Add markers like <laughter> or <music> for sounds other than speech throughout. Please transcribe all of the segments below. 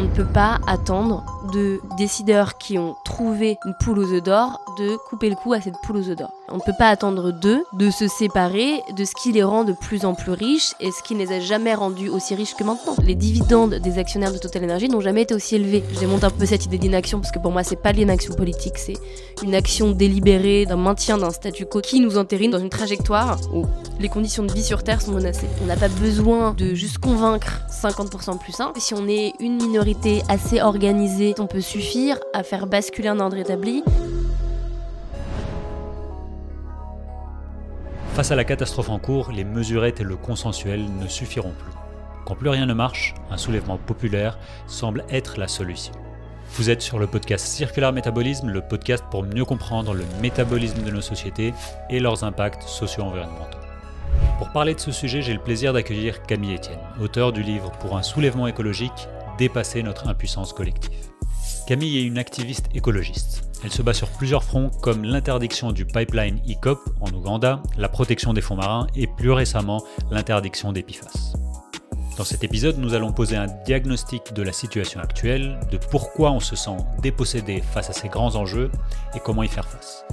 on ne peut pas attendre de décideurs qui ont trouvé une poule aux œufs d'or de couper le cou à cette poule aux œufs d'or. On ne peut pas attendre d'eux de se séparer de ce qui les rend de plus en plus riches et ce qui ne les a jamais rendus aussi riches que maintenant. Les dividendes des actionnaires de Total Energy n'ont jamais été aussi élevés. Je démonte un peu cette idée d'inaction parce que pour moi c'est pas l'inaction politique, c'est une action délibérée d'un maintien d'un statu quo qui nous entérine dans une trajectoire où les conditions de vie sur Terre sont menacées. On n'a pas besoin de juste convaincre 50% plus 1. Si on est une minorité assez organisée, on peut suffire à faire basculer un ordre établi. Face à la catastrophe en cours, les mesurettes et le consensuel ne suffiront plus. Quand plus rien ne marche, un soulèvement populaire semble être la solution. Vous êtes sur le podcast Circular Métabolisme, le podcast pour mieux comprendre le métabolisme de nos sociétés et leurs impacts socio-environnementaux. Pour parler de ce sujet, j'ai le plaisir d'accueillir Camille Etienne, auteur du livre Pour un soulèvement écologique dépasser notre impuissance collective. Camille est une activiste écologiste. Elle se bat sur plusieurs fronts comme l'interdiction du pipeline ICOP en Ouganda, la protection des fonds marins et plus récemment l'interdiction des Dans cet épisode, nous allons poser un diagnostic de la situation actuelle, de pourquoi on se sent dépossédé face à ces grands enjeux et comment y faire face.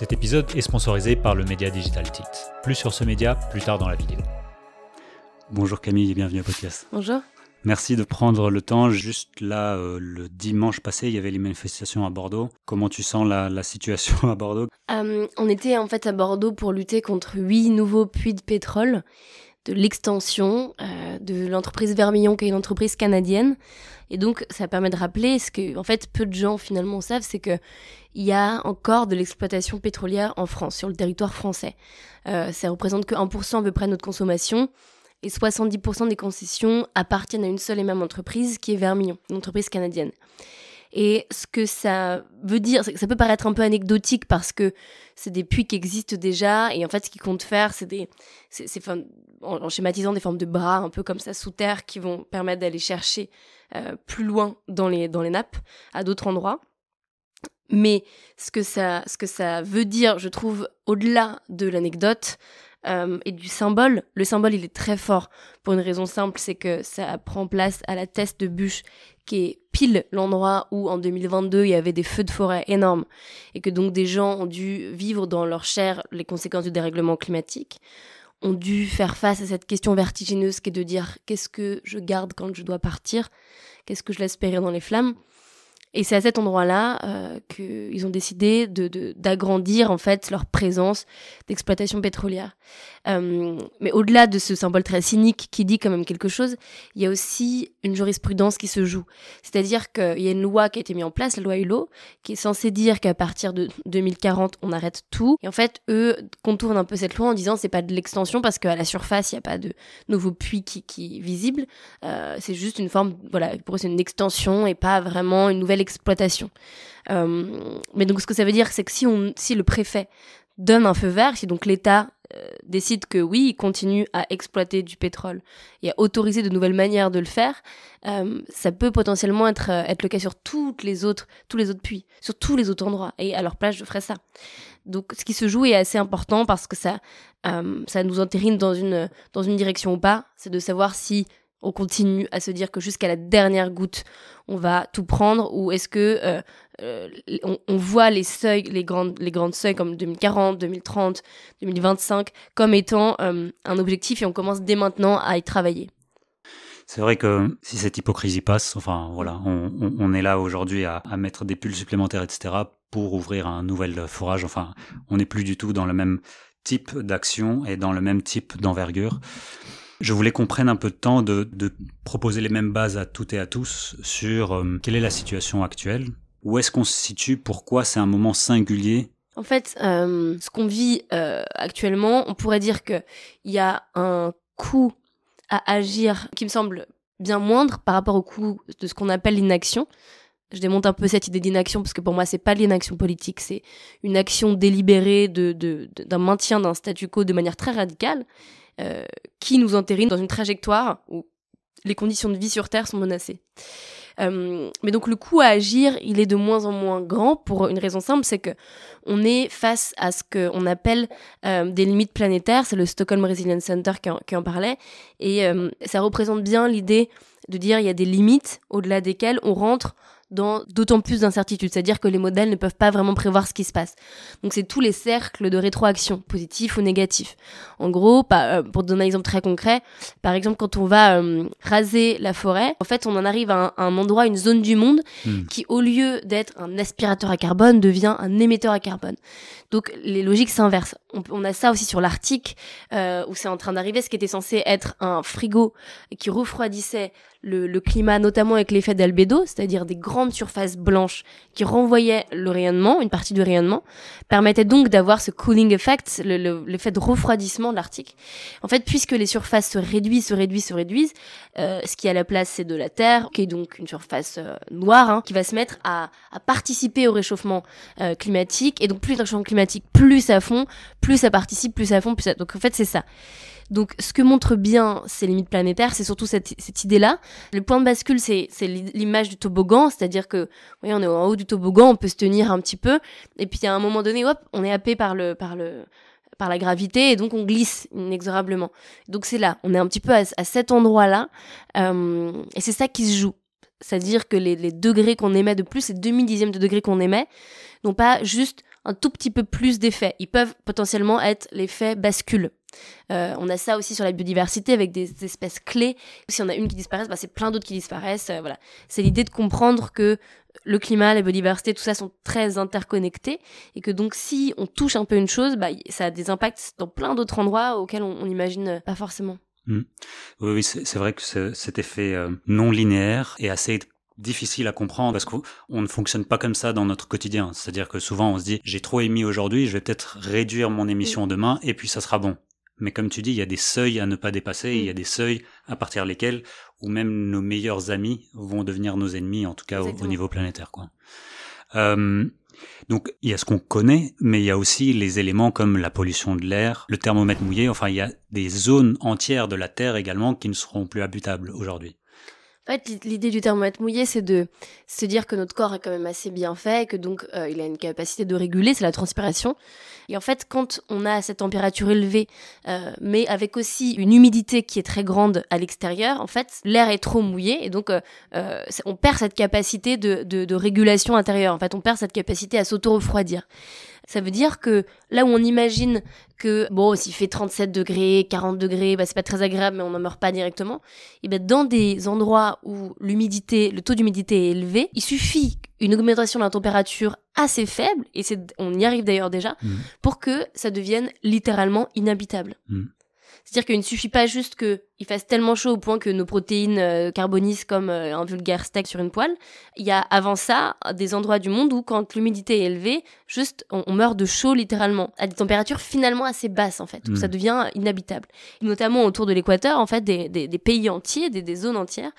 Cet épisode est sponsorisé par le média Digital Tilt. Plus sur ce média plus tard dans la vidéo. Bonjour Camille et bienvenue au podcast. Bonjour. Merci de prendre le temps. Juste là, euh, le dimanche passé, il y avait les manifestations à Bordeaux. Comment tu sens la, situation <laughs> à Bordeaux euh, On était en fait à Bordeaux pour lutter contre huit nouveaux puits de pétrole de l'extension euh, de l'entreprise Vermillon, qui est une entreprise canadienne. Et donc, ça permet de rappeler ce que, en fait, peu de gens finalement savent, c'est que il y a encore de l'exploitation pétrolière en France, sur le territoire français. Euh, ça représente que 1% à peu près de notre consommation et 70% des concessions appartiennent à une seule et même entreprise qui est Vermillon, une entreprise canadienne. Et ce que ça veut dire, ça peut paraître un peu anecdotique parce que c'est des puits qui existent déjà et en fait ce qu'ils comptent faire, c'est en, schématisant des formes de bras un peu comme ça sous terre qui vont permettre d'aller chercher euh, plus loin dans les, dans les nappes, à d'autres endroits. Mais ce que ça, ce que ça veut dire, je trouve, au-delà de l'anecdote, euh, et du symbole. Le symbole, il est très fort pour une raison simple, c'est que ça prend place à la teste de bûche, qui est pile l'endroit où en 2022 il y avait des feux de forêt énormes et que donc des gens ont dû vivre dans leur chair les conséquences du dérèglement climatique ont dû faire face à cette question vertigineuse qui est de dire qu'est-ce que je garde quand je dois partir, qu'est-ce que je laisse périr dans les flammes. Et c'est à cet endroit-là euh, qu'ils ont décidé d'agrandir de, en fait leur présence d'exploitation pétrolière. Euh, mais au-delà de ce symbole très cynique qui dit quand même quelque chose, il y a aussi une jurisprudence qui se joue. C'est-à-dire qu'il y a une loi qui a été mise en place, la loi Hulot, qui est censée dire qu'à partir de 2040, on arrête tout. Et en fait, eux contournent un peu cette loi en disant c'est pas de l'extension parce qu'à la surface, il n'y a pas de nouveau puits qui, qui visible. Euh, c'est juste une forme, voilà, pour eux c'est une extension et pas vraiment une nouvelle exploitation. Euh, mais donc ce que ça veut dire, c'est que si, on, si le préfet donne un feu vert, si donc l'État euh, décide que oui, il continue à exploiter du pétrole et à autoriser de nouvelles manières de le faire, euh, ça peut potentiellement être, être le cas sur toutes les autres, tous les autres puits, sur tous les autres endroits. Et à leur place, je ferais ça. Donc ce qui se joue est assez important parce que ça, ça nous entérine dans une, dans une direction ou pas. C'est de savoir si on continue à se dire que jusqu'à la dernière goutte, on va tout prendre Ou est-ce que euh, euh, on, voit les seuils, les grandes, les grandes seuils comme 2040, 2030, 2025 comme étant euh, un objectif et on commence dès maintenant à y travailler c'est vrai que si cette hypocrisie passe, enfin voilà, on, est là aujourd'hui à, mettre des pulls supplémentaires, etc., pour ouvrir un nouvel forage. Enfin, on n'est plus du tout dans le même type d'action et dans le même type d'envergure. Je voulais qu'on prenne un peu de temps de, proposer les mêmes bases à toutes et à tous sur euh, quelle est la situation actuelle, où est-ce qu'on se situe, pourquoi c'est un moment singulier. En fait, euh, ce qu'on vit euh, actuellement, on pourrait dire qu'il y a un coût à agir qui me semble bien moindre par rapport au coût de ce qu'on appelle l'inaction. Je démonte un peu cette idée d'inaction parce que pour moi, c'est pas l'inaction politique, c'est une action délibérée de, d'un maintien d'un statu quo de manière très radicale. Euh, qui nous entérine dans une trajectoire où les conditions de vie sur Terre sont menacées. Euh, mais donc le coût à agir, il est de moins en moins grand pour une raison simple, c'est que on est face à ce qu'on appelle euh, des limites planétaires. C'est le Stockholm Resilience Center qui en, parlait, et ça représente bien l'idée de dire il y a des limites au-delà desquelles on rentre dans d'autant plus d'incertitudes, c'est-à-dire que les modèles ne peuvent pas vraiment prévoir ce qui se passe. Donc c'est tous les cercles de rétroaction, positifs ou négatifs. En gros, euh, pour donner un exemple très concret, par exemple quand on va euh, raser la forêt, en fait on en arrive à un, endroit, une zone du monde hmm. qui au lieu d'être un aspirateur à carbone devient un émetteur à carbone. Donc les logiques s'inversent. On, a ça aussi sur l'Arctique euh, où c'est en train d'arriver ce qui était censé être un frigo qui refroidissait le, climat, notamment avec l'effet d'albédo, c'est-à-dire des grandes surfaces blanches qui renvoyaient le rayonnement, une partie du rayonnement, permettait donc d'avoir ce cooling effect, l'effet le, de refroidissement de l'Arctique. En fait, puisque les surfaces se réduisent, se réduisent, se réduisent, euh, ce qui à la place, c'est de la Terre, qui est donc une surface euh, noire, hein, qui va se mettre à, participer au réchauffement euh, climatique. Et donc, plus le réchauffement climatique, plus ça fond, plus ça participe, plus ça fond, plus ça... Donc, en fait, c'est ça. Donc ce que montrent bien ces limites planétaires, c'est surtout cette, idée-là. Le point de bascule, c'est l'image du toboggan, c'est-à-dire que voyez, on est en haut du toboggan, on peut se tenir un petit peu, et puis à un moment donné, hop, on est happé par le par le par la gravité et donc on glisse inexorablement. Donc c'est là, on est un petit peu à, cet endroit-là, euh, et c'est ça qui se joue. C'est-à-dire que les, degrés qu'on émet de plus, les demi-dixièmes de degrés qu'on émet, n'ont pas juste un tout petit peu plus d'effet. Ils peuvent potentiellement être l'effet bascule. Euh, on a ça aussi sur la biodiversité avec des espèces clés. Si on a une qui disparaît, bah, c'est plein d'autres qui disparaissent. Euh, voilà. C'est l'idée de comprendre que le climat, la biodiversité, tout ça sont très interconnectés et que donc si on touche un peu une chose, bah, ça a des impacts dans plein d'autres endroits auxquels on n'imagine euh, pas forcément. Mmh. Oui, c'est vrai que cet effet non linéaire est assez difficile à comprendre parce qu'on ne fonctionne pas comme ça dans notre quotidien. C'est-à-dire que souvent on se dit j'ai trop émis aujourd'hui, je vais peut-être réduire mon émission demain et puis ça sera bon. Mais comme tu dis, il y a des seuils à ne pas dépasser, il y a mm. des seuils à partir desquels, ou même nos meilleurs amis vont devenir nos ennemis, en tout cas au, niveau planétaire. Quoi. Euh, donc il y a ce qu'on connaît, mais il y a aussi les éléments comme la pollution de l'air, le thermomètre mouillé, enfin il y a des zones entières de la Terre également qui ne seront plus habitables aujourd'hui l'idée du thermomètre mouillé, c'est de se dire que notre corps est quand même assez bien fait, que donc euh, il a une capacité de réguler, c'est la transpiration. Et en fait, quand on a cette température élevée, euh, mais avec aussi une humidité qui est très grande à l'extérieur, en fait, l'air est trop mouillé et donc euh, on perd cette capacité de, régulation intérieure. En fait, on perd cette capacité à s'auto-refroidir. Ça veut dire que là où on imagine que, bon, s'il fait 37 degrés, 40 degrés, bah, c'est pas très agréable, mais on n'en meurt pas directement, et eh ben, dans des endroits où l'humidité, le taux d'humidité est élevé, il suffit une augmentation de la température assez faible, et on y arrive d'ailleurs déjà, mmh. pour que ça devienne littéralement inhabitable. Mmh. C'est-à-dire qu'il ne suffit pas juste qu'il fasse tellement chaud au point que nos protéines euh, carbonisent comme euh, un vulgaire steak sur une poêle. Il y a avant ça des endroits du monde où quand l'humidité est élevée, juste on, meurt de chaud littéralement, à des températures finalement assez basses en fait, où ça mm. devient inhabitable. Notamment autour de l'équateur, en fait, des, pays entiers, des zones entières,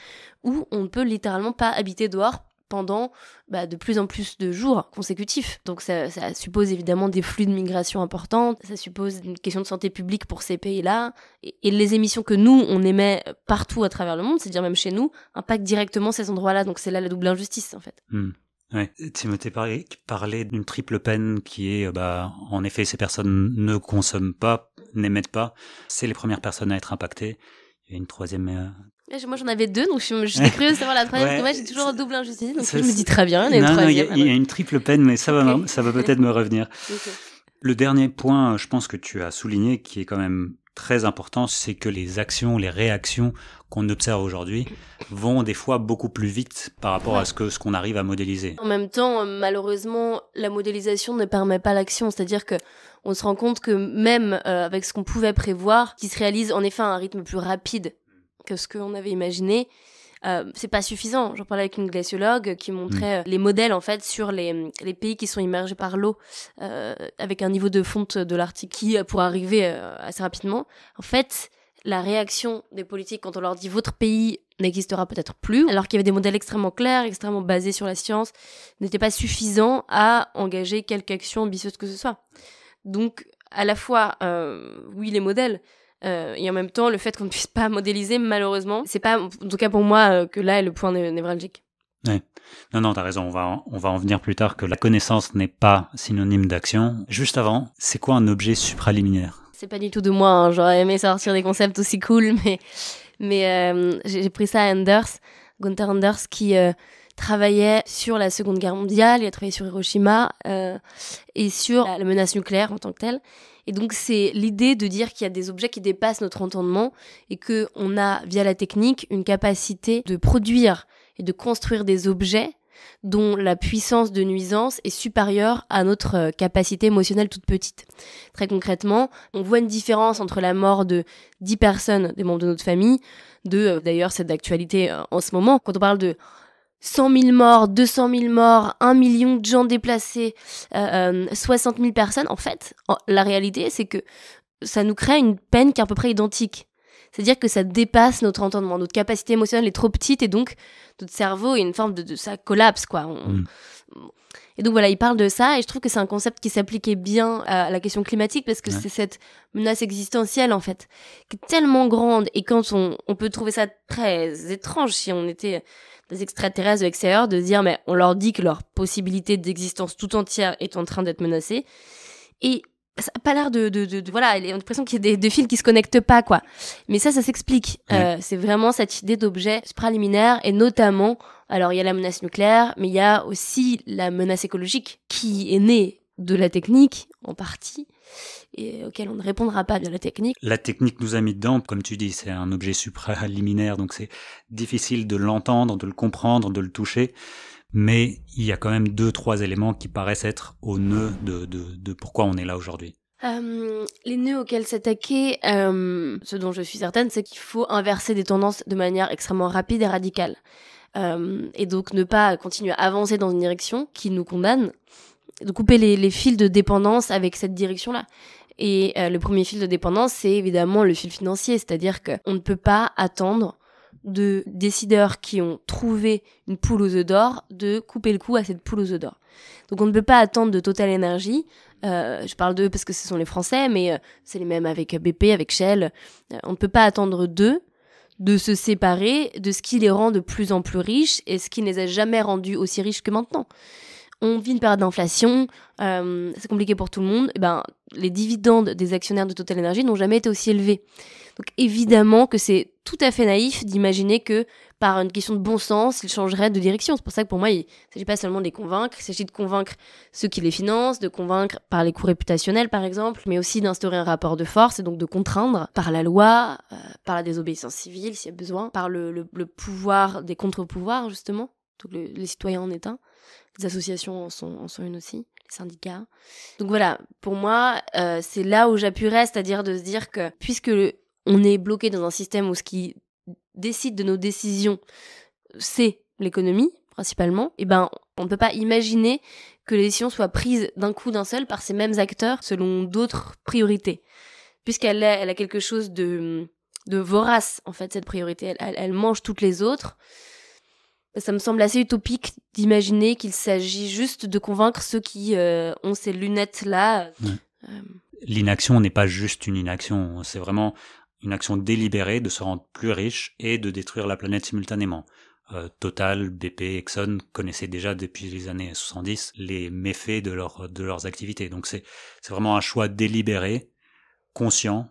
où on ne peut littéralement pas habiter dehors pendant bah, de plus en plus de jours consécutifs. Donc ça, suppose évidemment des flux de migration importants, ça suppose une question de santé publique pour ces pays-là, et, les émissions que nous, on émet partout à travers le monde, c'est-à-dire même chez nous, impactent directement ces endroits-là. Donc c'est là la double injustice en fait. Mmh. Ouais. Timothée parlait, d'une triple peine qui est, euh, bah, en effet, ces personnes ne consomment pas, n'émettent pas, c'est les premières personnes à être impactées. Il y a une troisième euh, moi j'en avais deux, donc je suis curieuse de savoir la troisième. Moi j'ai toujours un double injustice, donc je me dis très bien, il y a une Il y, a une triple peine, mais ça va, ça va peut-être me revenir. <laughs> Le dernier point, je pense que tu as souligné, qui est quand même très important, c'est que les actions, les réactions qu'on observe aujourd'hui vont des fois beaucoup plus vite par rapport à ce que ce qu'on arrive à modéliser. En même temps, malheureusement, la modélisation ne permet pas l'action, c'est-à-dire que on se rend compte que même euh, avec ce qu'on pouvait prévoir, qui se réalise en effet à un rythme plus rapide que ce qu'on avait imaginé. Euh, c'est pas suffisant. J'en parlais avec une glaciologue qui mm. montrait euh, les modèles en fait sur les, les pays qui sont immergés par l'eau euh, avec un niveau de fonte de l'Arctique qui euh, pour arriver assez rapidement. En fait, la réaction des politiques quand on leur dit votre pays n'existera peut-être plus, alors qu'il y avait des modèles extrêmement clairs, extrêmement basés sur la science, n'était pas suffisant à engager quelque action ambitieuse que ce soit. Donc, à la fois, oui, les modèles, euh, et en même temps, le fait qu'on ne puisse pas modéliser, malheureusement, c'est pas, en tout cas pour moi, euh, que là est le point névralgique. Ouais. Non, non, t'as raison, on va, en, on va en venir plus tard que la connaissance n'est pas synonyme d'action. Juste avant, c'est quoi un objet supraliminaire C'est pas du tout de moi, hein. j'aurais aimé sortir des concepts aussi cool, <laughs> mais, mais euh, j'ai pris ça à Anders, Gunther Anders, qui travaillait sur la Seconde Guerre mondiale, il a travaillé sur Hiroshima et sur la menace nucléaire en tant que telle. Et donc c'est l'idée de dire qu'il y a des objets qui dépassent notre entendement et que on a via la technique une capacité de produire et de construire des objets dont la puissance de nuisance est supérieure à notre euh, capacité émotionnelle toute petite. Très concrètement, on voit une différence entre la mort de 10 personnes, des membres de notre famille, de euh, d'ailleurs c'est d'actualité euh, en ce moment, quand on parle de 100 000 morts, 200 000 morts, 1 million de gens déplacés, 60 euh, 000 euh, personnes, en fait, la réalité, c'est que ça nous crée une peine qui est à peu près identique. C'est-à-dire que ça dépasse notre entendement. Notre capacité émotionnelle est trop petite et donc notre cerveau est une forme de, ça collapse, quoi. Hmm. Et donc voilà, il parle de ça et je trouve que c'est un concept qui s'appliquait bien à la question climatique parce que c'est cette menace existentielle en fait, qui est tellement grande et quand on, peut trouver ça très étrange si on était des extraterrestres de l'extérieur de dire mais on leur dit que leur possibilité d'existence tout entière est en train d'être menacée et ça n'a pas l'air de, de, de, voilà on a l'impression qu'il y a des, fils qui se connectent pas quoi mais ça ça s'explique euh, c'est vraiment cette idée d'objet préliminaire, et notamment alors il y a la menace nucléaire, mais il y a aussi la menace écologique qui est née de la technique en partie et auquel on ne répondra pas de la technique. La technique nous a mis dedans, comme tu dis, c'est un objet supraliminaire, donc c'est difficile de l'entendre, de le comprendre, de le toucher. Mais il y a quand même deux, trois éléments qui paraissent être au nœud de, pourquoi on est là aujourd'hui. Euh, les nœuds auxquels s'attaquer, euh, ce dont je suis certaine, c'est qu'il faut inverser des tendances de manière extrêmement rapide et radicale. Euh, et donc ne pas continuer à avancer dans une direction qui nous condamne, de couper les, fils de dépendance avec cette direction-là. Et euh, le premier fil de dépendance, c'est évidemment le fil financier, c'est-à-dire qu'on ne peut pas attendre de décideurs qui ont trouvé une poule aux œufs d'or de couper le coup à cette poule aux œufs d'or. Donc on ne peut pas attendre de Total énergie. Euh, je parle d'eux parce que ce sont les Français, mais c'est les mêmes avec BP, avec Shell, on ne peut pas attendre d'eux de se séparer de ce qui les rend de plus en plus riches et ce qui ne les a jamais rendus aussi riches que maintenant. On vit une période d'inflation, euh, c'est compliqué pour tout le monde. Et eh ben, les dividendes des actionnaires de Total Energy n'ont jamais été aussi élevés. Donc évidemment que c'est tout à fait naïf d'imaginer que par une question de bon sens, ils changeraient de direction. C'est pour ça que pour moi, il ne s'agit pas seulement de les convaincre, il s'agit de convaincre ceux qui les financent, de convaincre par les coûts réputationnels par exemple, mais aussi d'instaurer un rapport de force et donc de contraindre par la loi, euh, par la désobéissance civile s'il y a besoin, par le, le, pouvoir des contre-pouvoirs justement, donc les citoyens en est un, les associations en sont, en sont une aussi les syndicats. Donc voilà, pour moi, euh, c'est là où j'appuierais, c'est-à-dire de se dire que puisque le, on est bloqué dans un système où ce qui décide de nos décisions, c'est l'économie principalement, et eh ben on ne peut pas imaginer que les décisions soient prises d'un coup d'un seul par ces mêmes acteurs selon d'autres priorités. Puisqu'elle a, elle a quelque chose de, de vorace, en fait, cette priorité. Elle, mange toutes les autres. Ça me semble assez utopique d'imaginer qu'il s'agit juste de convaincre ceux qui euh, ont ces lunettes-là. Euh. L'inaction n'est pas juste une inaction, c'est vraiment une action délibérée de se rendre plus riche et de détruire la planète simultanément. Euh, Total, BP, Exxon connaissaient déjà depuis les années 70 les méfaits de, de leurs activités. Donc c'est vraiment un choix délibéré, conscient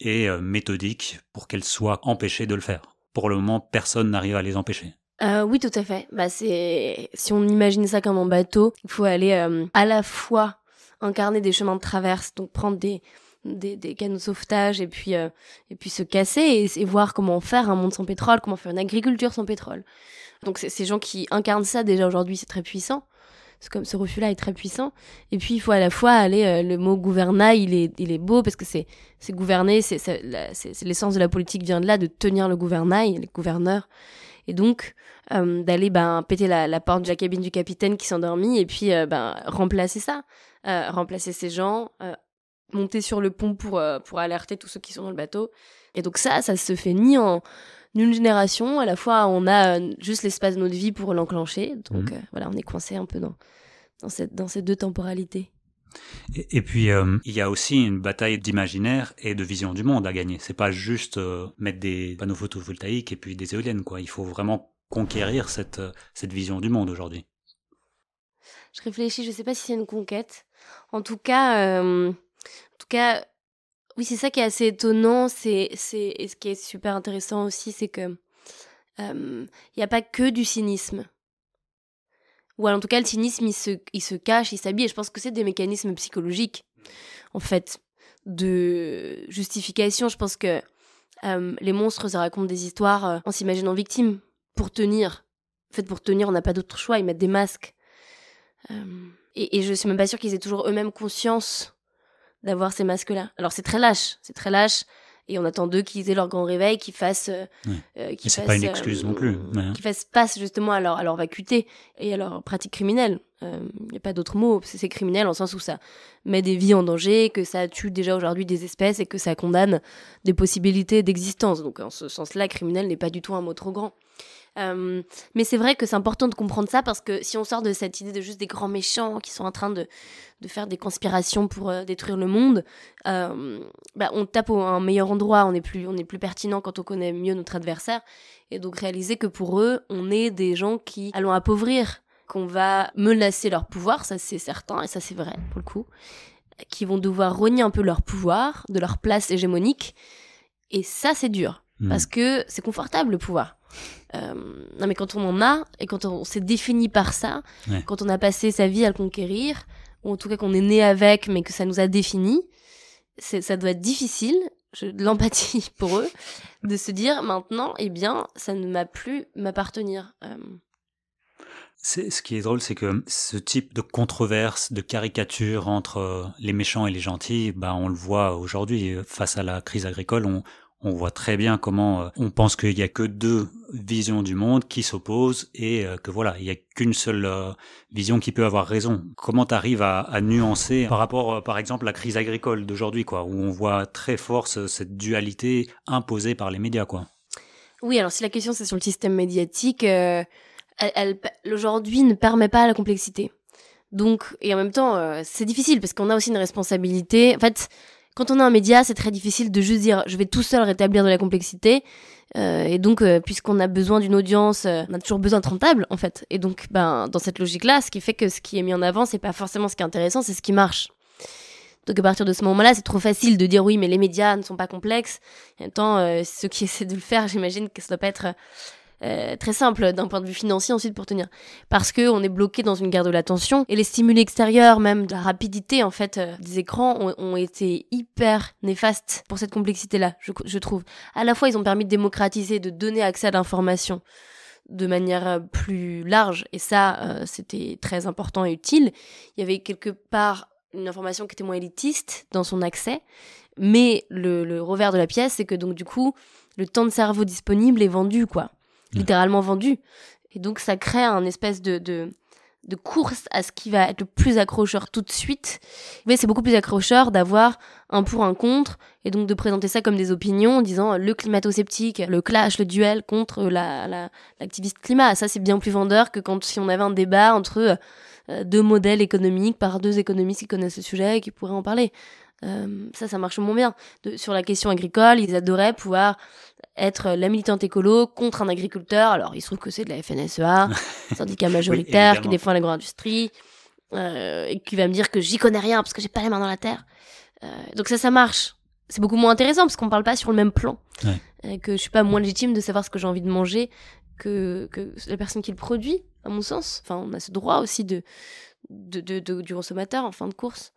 et euh, méthodique pour qu'elles soient empêchées de le faire. Pour le moment, personne n'arrive à les empêcher. Euh, oui, tout à fait. Bah, c'est si on imagine ça comme un bateau, il faut aller à la fois incarner des chemins de traverse, donc prendre des, des, des canaux de sauvetage et puis, euh, et puis se casser et, voir comment faire un monde sans pétrole, comment faire une agriculture sans pétrole. Donc ces gens qui incarnent ça déjà aujourd'hui, c'est très puissant. C'est comme ce refus-là est très puissant. Et puis il faut à la fois aller, euh, le mot gouvernail, il est, il est beau parce que c'est gouverner, c'est l'essence de la politique vient de là, de tenir le gouvernail, les gouverneurs et donc euh, d'aller ben péter la, la, porte de la cabine du capitaine qui s'endormit et puis ben remplacer ça remplacer ces gens monter sur le pont pour, euh, pour alerter tous ceux qui sont dans le bateau. Et donc ça, ça se fait ni en une génération, à la fois on a euh, juste l'espace de notre vie pour l'enclencher. Donc mhm. euh, voilà, on est coincé un peu dans, dans, cette, dans ces deux temporalités. Et, puis, il y a aussi une bataille d'imaginaire et de vision du monde à gagner. C'est pas juste mettre des panneaux photovoltaïques et puis des éoliennes, quoi. Il faut vraiment conquérir cette, cette vision du monde aujourd'hui. Je réfléchis, je sais pas si c'est une conquête. En tout cas, tout cas, oui, c'est ça qui est assez étonnant. C'est, c'est, et ce qui est super intéressant aussi, c'est que il n'y a pas que du cynisme. Ou alors, en tout cas, le cynisme, il se, il se cache, il s'habille. Et je pense que c'est des mécanismes psychologiques, en fait, de justification. Je pense que les monstres, ça raconte des histoires euh, en s'imaginant victime pour tenir. En fait, pour tenir, on n'a pas d'autre choix, ils mettent des masques. et, et je suis même pas sûre qu'ils aient toujours eux-mêmes conscience d'avoir ces masques-là. Alors c'est très lâche, c'est très lâche. Et on attend d'eux qu'ils aient leur grand réveil, qu'ils fassent, euh, euh, pas une euh, excuse non plus, hein. qu'ils fassent passe justement à leur, à vacuité et à leur pratique criminelle. Il n'y a pas d'autre mot. C'est criminel en sens où ça met des vies en danger, que ça tue déjà aujourd'hui des espèces et que ça condamne des possibilités d'existence. Donc en ce sens-là, criminel n'est pas du tout un mot trop grand. Euh, mais c'est vrai que c'est important de comprendre ça parce que si on sort de cette idée de juste des grands méchants qui sont en train de, de faire des conspirations pour euh, détruire le monde, euh, bah, on tape au, un meilleur endroit, on est, plus, on est plus pertinent quand on connaît mieux notre adversaire. Et donc réaliser que pour eux, on est des gens qui allons appauvrir, qu'on va menacer leur pouvoir, ça c'est certain, et ça c'est vrai pour le coup, qui vont devoir renier un peu leur pouvoir, de leur place hégémonique. Et ça c'est dur, hmm. parce que c'est confortable le pouvoir. Euh, non, mais quand on en a, et quand on, s'est défini par ça, quand on a passé sa vie à le conquérir, ou en tout cas qu'on est né avec, mais que ça nous a défini, ça doit être difficile, je, de l'empathie <laughs> pour eux, de se dire maintenant, eh bien, ça ne m'a plus m'appartenir. Euh. Ce qui est drôle, c'est que ce type de controverse, de caricature entre euh, les méchants et les gentils, bah, on le voit aujourd'hui face à la crise agricole. On, on voit très bien comment on pense qu'il n'y a que deux vision du monde qui s'oppose et euh, que voilà, il n'y a qu'une seule euh, vision qui peut avoir raison. Comment tu arrives à, nuancer par rapport, euh, par exemple, à la crise agricole d'aujourd'hui, quoi, où on voit très fort cette dualité imposée par les médias, quoi. Oui, alors si la question c'est sur le système médiatique, elle, aujourd'hui ne permet pas la complexité. Donc, et en même temps, c'est difficile parce qu'on a aussi une responsabilité. En fait, quand on a un média, c'est très difficile de juste dire je vais tout seul rétablir de la complexité. Euh, et donc, euh, puisqu'on a besoin d'une audience, euh, on a toujours besoin de rentables, en fait. Et donc, ben, dans cette logique-là, ce qui fait que ce qui est mis en avant, c'est pas forcément ce qui est intéressant, c'est ce qui marche. Donc, à partir de ce moment-là, c'est trop facile de dire oui, mais les médias ne sont pas complexes. Et en même temps, ceux qui essaient de le faire, <laughs> j'imagine que ça doit pas être euh, très simple d'un point de vue financier ensuite pour tenir. Parce qu'on est bloqué dans une guerre de l'attention et les stimuli extérieurs, même de la rapidité en fait euh, des écrans, ont, été hyper néfastes pour cette complexité-là, je, trouve. À la fois, ils ont permis de démocratiser, de donner accès à l'information de manière euh, plus large et ça c'était très important et utile il y avait quelque part une information qui était moins élitiste dans son accès mais le, le revers de la pièce c'est que donc du coup le temps de cerveau disponible est vendu quoi littéralement vendu. Et donc, ça crée un espèce de, de, course à ce qui va être le plus accrocheur tout de suite. Mais c'est beaucoup plus accrocheur d'avoir un pour, un contre, et donc de présenter ça comme des opinions en disant le climato-sceptique, le clash, le duel contre l'activiste la, climat. Ça, c'est bien plus vendeur que quand si on avait un débat entre euh, deux modèles économiques par deux économistes qui connaissent le sujet et qui pourraient en parler. Euh, ça, ça marche moins bien. sur la question agricole, ils adoraient pouvoir être la militante écolo contre un agriculteur. Alors, il se trouve que c'est de la FNSEA, <laughs> syndicat majoritaire qui défend l'agro-industrie, euh, et qui va me dire que j'y connais rien parce que j'ai pas les mains dans la terre. Euh, donc ça, ça marche. C'est beaucoup moins intéressant parce qu'on parle pas sur le même plan. que je suis pas moins légitime de savoir ce que j'ai envie de manger que, la personne qui le produit, à mon sens. Enfin, on a ce droit aussi de, du consommateur en fin de course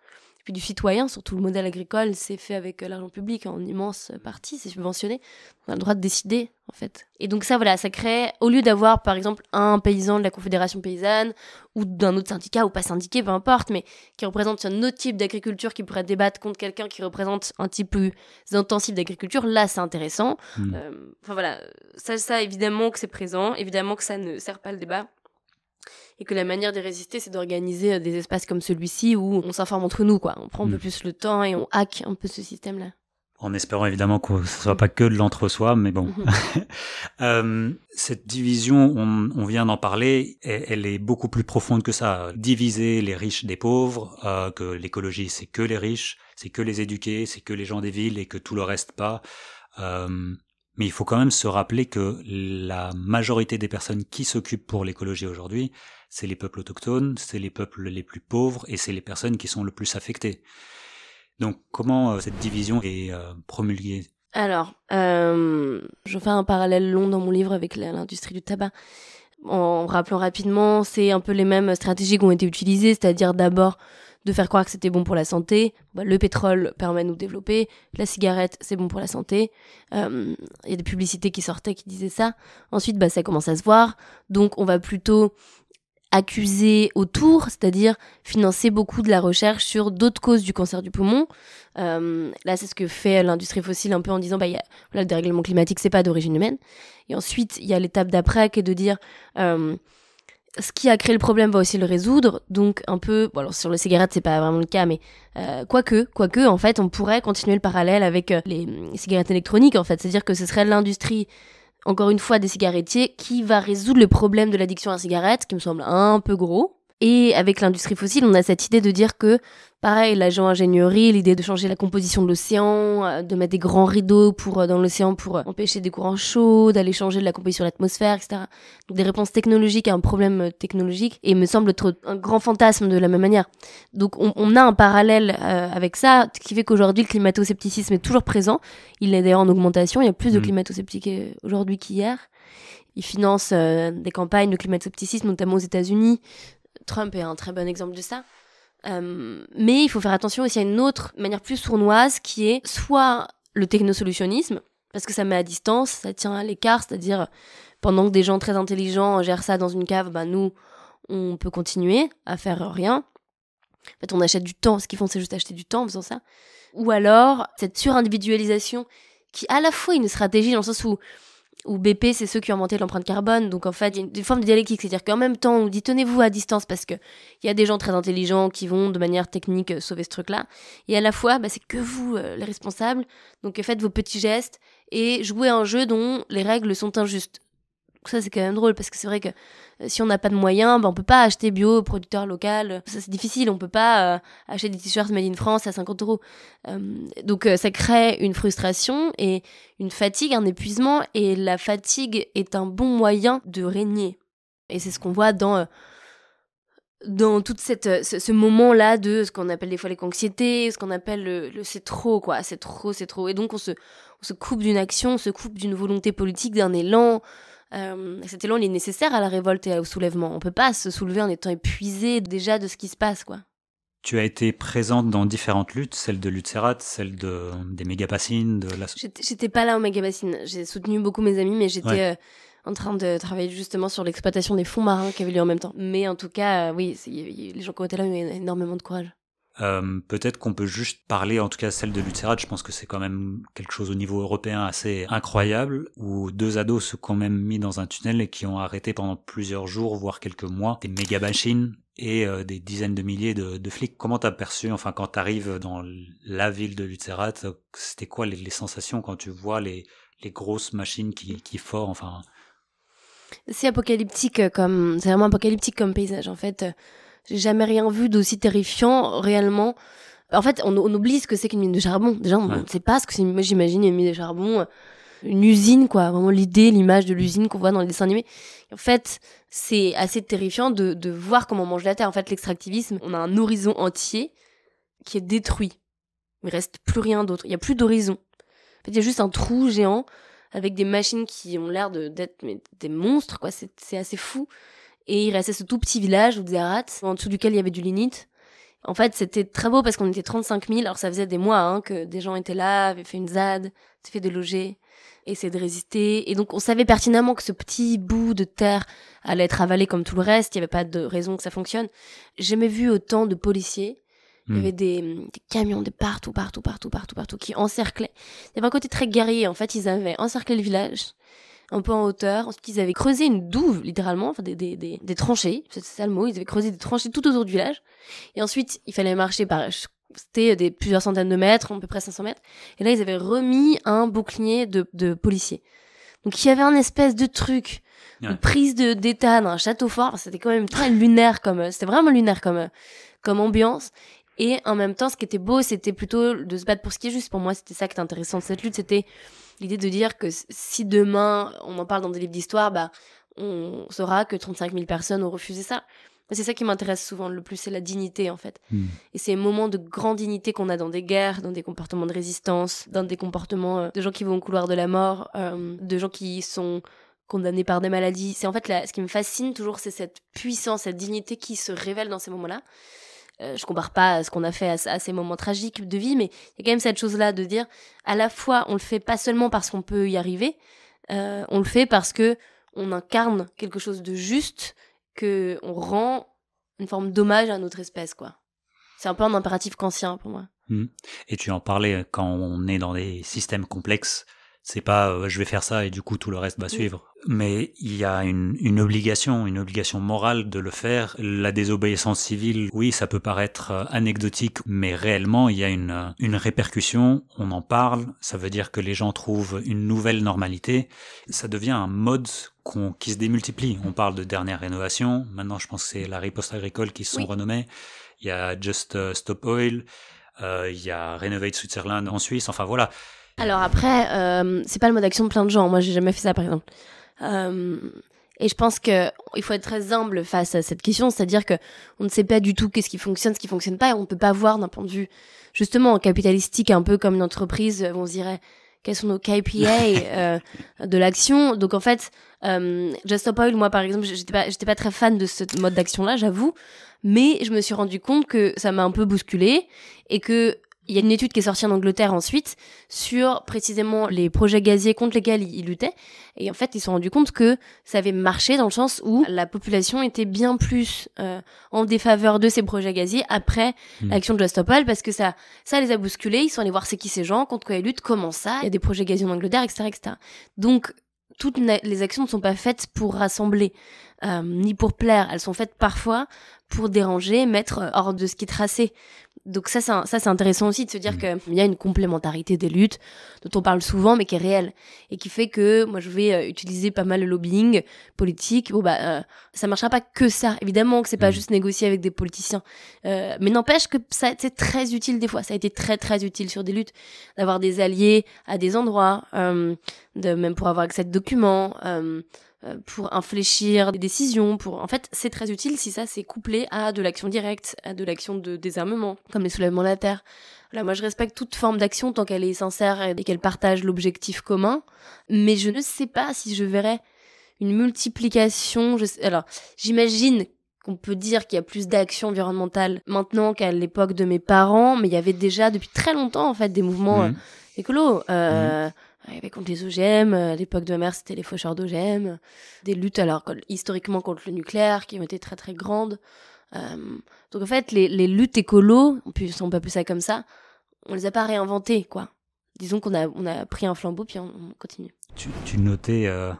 du citoyen, surtout le modèle agricole, c'est fait avec euh, l'argent public en immense partie, c'est subventionné. On a le droit de décider, en fait. Et donc ça, voilà, ça crée, au lieu d'avoir, par exemple, un paysan de la Confédération paysanne, ou d'un autre syndicat, ou pas syndiqué, peu importe, mais qui représente un autre type d'agriculture qui pourrait débattre contre quelqu'un qui représente un type plus intensif d'agriculture, là, c'est intéressant. Hmm. Euh, enfin voilà, ça, ça, évidemment que c'est présent, évidemment que ça ne sert pas le débat et que la manière de résister, c'est d'organiser euh, des espaces comme celui-ci où on s'informe entre nous, quoi. On prend un peu mm. plus le temps et on hack un peu ce système-là. En espérant évidemment que ce soit pas que de l'entre-soi, mais bon. Mm-hmm. <laughs> Euh, cette division, on, vient d'en parler, elle, est beaucoup plus profonde que ça. Diviser les riches des pauvres, euh, que l'écologie c'est que les riches, c'est que les éduqués, c'est que les gens des villes et que tout le reste pas. mais il faut quand même se rappeler que la majorité des personnes qui s'occupent pour l'écologie aujourd'hui, c'est les peuples autochtones, c'est les peuples les plus pauvres et c'est les personnes qui sont le plus affectées. Donc comment euh, cette division est euh, promulguée Alors, euh, je fais un parallèle long dans mon livre avec l'industrie du tabac. En rappelant rapidement, c'est un peu les mêmes stratégies qui ont été utilisées, c'est-à-dire d'abord de faire croire que c'était bon pour la santé. Bah, le pétrole permet de nous développer. La cigarette, c'est bon pour la santé. Il y a des publicités qui sortaient qui disaient ça. Ensuite, bah, ça commence à se voir. Donc, on va plutôt accusé autour, c'est-à-dire financer beaucoup de la recherche sur d'autres causes du cancer du poumon. Euh, là, c'est ce que fait l'industrie fossile un peu en disant, bah, y le dérèglement climatique, c'est pas d'origine humaine. Et ensuite, il y a l'étape d'après qui est de dire, euh, ce qui a créé le problème va aussi le résoudre. Donc, un peu, alors sur les cigarettes, c'est pas vraiment le cas, mais euh, quoique, quoique, en fait, on pourrait continuer le parallèle avec les cigarettes électroniques, en fait. C'est-à-dire que ce serait l'industrie encore une fois des cigarettiers qui va résoudre le problème de l'addiction à la cigarette, qui me semble un peu gros. Et avec l'industrie fossile, on a cette idée de dire que, pareil, l'agent ingénierie, l'idée de changer la composition de l'océan, euh, de mettre des grands rideaux pour, euh, dans l'océan pour euh, empêcher des courants chauds, d'aller changer de la composition de l'atmosphère, etc. Donc des réponses technologiques à un problème technologique et me semble être un grand fantasme de la même manière. Donc on, a un parallèle avec ça ce qui fait qu'aujourd'hui le climato-scepticisme est toujours présent. Il est d'ailleurs en augmentation. Il y a plus de mmh. climato-sceptiques aujourd'hui qu'hier. Ils financent des campagnes de climato-scepticisme, notamment aux États-Unis, Trump est un très bon exemple de ça. Euh, mais il faut faire attention aussi à une autre manière plus sournoise qui est soit le technosolutionnisme, parce que ça met à distance, ça tient à l'écart, c'est-à-dire pendant que des gens très intelligents gèrent ça dans une cave, bah nous, on peut continuer à faire rien. En fait, on achète du temps, ce qu'ils font, c'est juste acheter du temps en faisant ça. Ou alors, cette surindividualisation qui à la fois une stratégie dans le sens où ou BP, c'est ceux qui ont inventé l'empreinte carbone. Donc en fait, il y a une, forme de dialectique. C'est-à-dire qu'en même temps, on dit tenez-vous à distance parce qu'il y a des gens très intelligents qui vont de manière technique euh, sauver ce truc-là. Et à la fois, bah, c'est que vous euh, les responsables. Donc faites vos petits gestes et jouez un jeu dont les règles sont injustes ça c'est quand même drôle parce que c'est vrai que euh, si on n'a pas de moyens, ben on peut pas acheter bio, producteur local. Euh, ça c'est difficile, on peut pas euh, acheter des t-shirts made in France à 50 euros. donc ça crée une frustration et une fatigue, un épuisement. Et la fatigue est un bon moyen de régner. Et c'est ce qu'on voit dans dans toute cette ce, moment là de ce qu'on appelle des fois les anxiétés, ce qu'on appelle le, le c'est trop quoi, c'est trop, c'est trop. Et donc on se on se coupe d'une action, on se coupe d'une volonté politique, d'un élan c'était euh, cet est nécessaire à la révolte et au soulèvement. On peut pas se soulever en étant épuisé déjà de ce qui se passe, quoi. Tu as été présente dans différentes luttes, celle de Lutzerat, celle de, des mégapassines de la... J'étais pas là aux mégapassines, J'ai soutenu beaucoup mes amis, mais j'étais euh, en train de travailler justement sur l'exploitation des fonds marins qui avaient lieu en même temps. Mais en tout cas, euh, oui, les gens qui été là ont eu énormément de courage. Euh, peut-être qu'on peut juste parler, en tout cas celle de Lutzerat, je pense que c'est quand même quelque chose au niveau européen assez incroyable, où deux ados se sont quand même mis dans un tunnel et qui ont arrêté pendant plusieurs jours, voire quelques mois, des méga machines et euh, des dizaines de milliers de, de flics. Comment t'as perçu, enfin quand t'arrives dans la ville de Lutzerat, c'était quoi les, sensations quand tu vois les, les grosses machines qui, qui forent, enfin... C'est apocalyptique euh, comme, c'est vraiment apocalyptique comme paysage en fait. J'ai jamais rien vu d'aussi terrifiant réellement. En fait, on, on oublie ce que c'est qu'une mine de charbon. Déjà, on ne sait pas ce que c'est. Moi, j'imagine une mine de charbon, euh, une usine, quoi. Vraiment l'idée, l'image de l'usine qu'on voit dans les dessins animés. En fait, c'est assez terrifiant de, de voir comment on mange la terre. En fait, l'extractivisme, on a un horizon entier qui est détruit. Il reste plus rien d'autre. Il n'y a plus d'horizon. En fait, il y a juste un trou géant avec des machines qui ont l'air d'être des monstres, quoi. C'est assez fou. Et il restait ce tout petit village, Oudzarat, en dessous duquel il y avait du lignite. En fait, c'était très beau parce qu'on était 35 000. Alors, ça faisait des mois hein, que des gens étaient là, avaient fait une ZAD, s'étaient fait déloger, essayaient de résister. Et donc, on savait pertinemment que ce petit bout de terre allait être avalé comme tout le reste. Il n'y avait pas de raison que ça fonctionne. J'ai jamais vu autant de policiers. Il y hmm. avait des, camions de partout, partout, partout, partout, partout qui encerclaient. Il y avait un côté très guerrier. En fait, ils avaient encerclé le village un peu en hauteur. Ensuite, ils avaient creusé une douve, littéralement, enfin des, des, des, tranchées, c'est ça le mot, ils avaient creusé des tranchées tout autour du village. Et ensuite, il fallait marcher par... C'était des plusieurs centaines de mètres, à peu près 500 mètres. Et là, ils avaient remis un bouclier de, de policiers. Donc il y avait un espèce de truc, une prise de d'état un château fort. C'était quand même très lunaire comme, c'était vraiment lunaire comme comme ambiance. Et en même temps, ce qui était beau, c'était plutôt de se battre pour ce qui est juste. Pour moi, c'était ça qui était intéressant de cette lutte, c'était l'idée de dire que si demain on en parle dans des livres d'histoire, bah, on saura que 35 000 personnes ont refusé ça. C'est ça qui m'intéresse souvent le plus, c'est la dignité en fait. Hmm. Et ces moments de grande dignité qu'on a dans des guerres, dans des comportements de résistance, dans des comportements euh, de gens qui vont au couloir de la mort, euh, de gens qui sont condamnés par des maladies. C'est en fait ce qui me fascine toujours, c'est cette puissance, cette dignité qui se révèle dans ces moments-là. Euh, je compare pas à ce qu'on a fait à, ces moments tragiques de vie, mais il y a quand même cette chose-là de dire, à la fois, on le fait pas seulement parce qu'on peut y arriver, euh, on le fait parce que on incarne quelque chose de juste, que on rend une forme d'hommage à notre espèce, quoi. C'est un peu un impératif conscient pour moi. Mmh. Et tu en parlais, euh, quand on est dans des systèmes complexes, c'est pas euh, je vais faire ça et du coup tout le reste va mm. suivre. Mais il y a une, une, obligation, une obligation morale de le faire. La désobéissance civile, oui, ça peut paraître euh, anecdotique, mais réellement il y a une, euh, une répercussion, on en parle, ça veut dire que les gens trouvent une nouvelle normalité, ça devient un mode qui se démultiplie. On parle de dernière rénovation, maintenant je pense que c'est la riposte agricole qui se sont renommées, il y a Just Stop Oil, euh, il y a Renovate Switzerland en Suisse, enfin voilà, alors après, euh, c'est pas le mode d'action de plein de gens. Moi, j'ai jamais fait ça, par exemple. Euh, et je pense que il faut être très humble face à cette question, c'est-à-dire que on ne sait pas du tout qu'est-ce qui fonctionne, ce qui fonctionne pas, et on peut pas voir d'un point de vue justement capitalistique, un peu comme une entreprise. On se dirait quels sont nos KPI <laughs> euh, de l'action. Donc en fait, euh, Just Stop Oil, moi par exemple, j'étais pas, j'étais pas très fan de ce mode d'action-là, j'avoue, mais je me suis rendu compte que ça m'a un peu bousculé et que il y a une étude qui est sortie en Angleterre ensuite sur précisément les projets gaziers contre lesquels ils luttaient. Et en fait, ils se sont rendus compte que ça avait marché dans le sens où la population était bien plus euh, en défaveur de ces projets gaziers après hmm. l'action de Just Opal parce que ça, ça les a bousculés. Ils sont allés voir c'est qui ces gens, contre quoi ils luttent, comment ça. Il y a des projets gaziers en Angleterre, etc., etc. Donc, toutes les actions ne sont pas faites pour rassembler, euh, ni pour plaire. Elles sont faites parfois pour déranger, mettre hors de ce qui est tracé. Donc ça, c'est intéressant aussi de se dire mm. qu'il y a une complémentarité des luttes dont on parle souvent mais qui est réelle et qui fait que moi je vais euh, utiliser pas mal le lobbying politique. Bon bah euh, ça marchera pas que ça. Évidemment que c'est pas mm. juste négocier avec des politiciens, euh, mais n'empêche que ça c'est très utile des fois. Ça a été très très utile sur des luttes d'avoir des alliés à des endroits, de même pour avoir accès à des documents. Euh, pour infléchir des décisions, pour en fait c'est très utile si ça c'est couplé à de l'action directe, à de l'action de désarmement, comme les soulèvements de la terre. moi je respecte toute forme d'action tant qu'elle est sincère et qu'elle partage l'objectif commun, mais je ne sais pas si je verrais une multiplication. alors j'imagine qu'on peut dire qu'il y a plus d'action environnementale maintenant qu'à l'époque de mes parents, mais il y avait déjà depuis très longtemps en fait des mouvements écolo. Mmh. euh, euh mmh avait contre les OGM. Euh, à l'époque de ma mère, c'était les faucheurs d'OGM. Des luttes, alors, historiquement contre le nucléaire, qui ont été très très grandes. Euh, donc en fait, les, luttes écolo, on peut, on appeler ça comme ça, on les a pas réinventées, quoi. Disons qu'on a, on a pris un flambeau, puis on, continue. Tu, notais euh,